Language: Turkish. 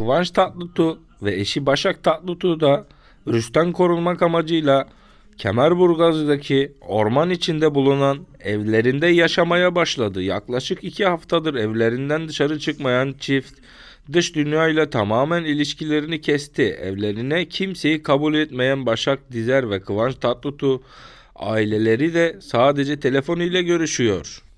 Kıvanç Tatlıtuğ ve eşi Başak Tatlıtuğ da virüsten korunmak amacıyla Kemerburgaz'daki orman içinde bulunan evlerinde yaşamaya başladı. Yaklaşık iki haftadır evlerinden dışarı çıkmayan çift dış dünya ile tamamen ilişkilerini kesti. Evlerine kimseyi kabul etmeyen Başak Dizer ve Kıvanç Tatlıtuğ aileleri de sadece telefon ile görüşüyor.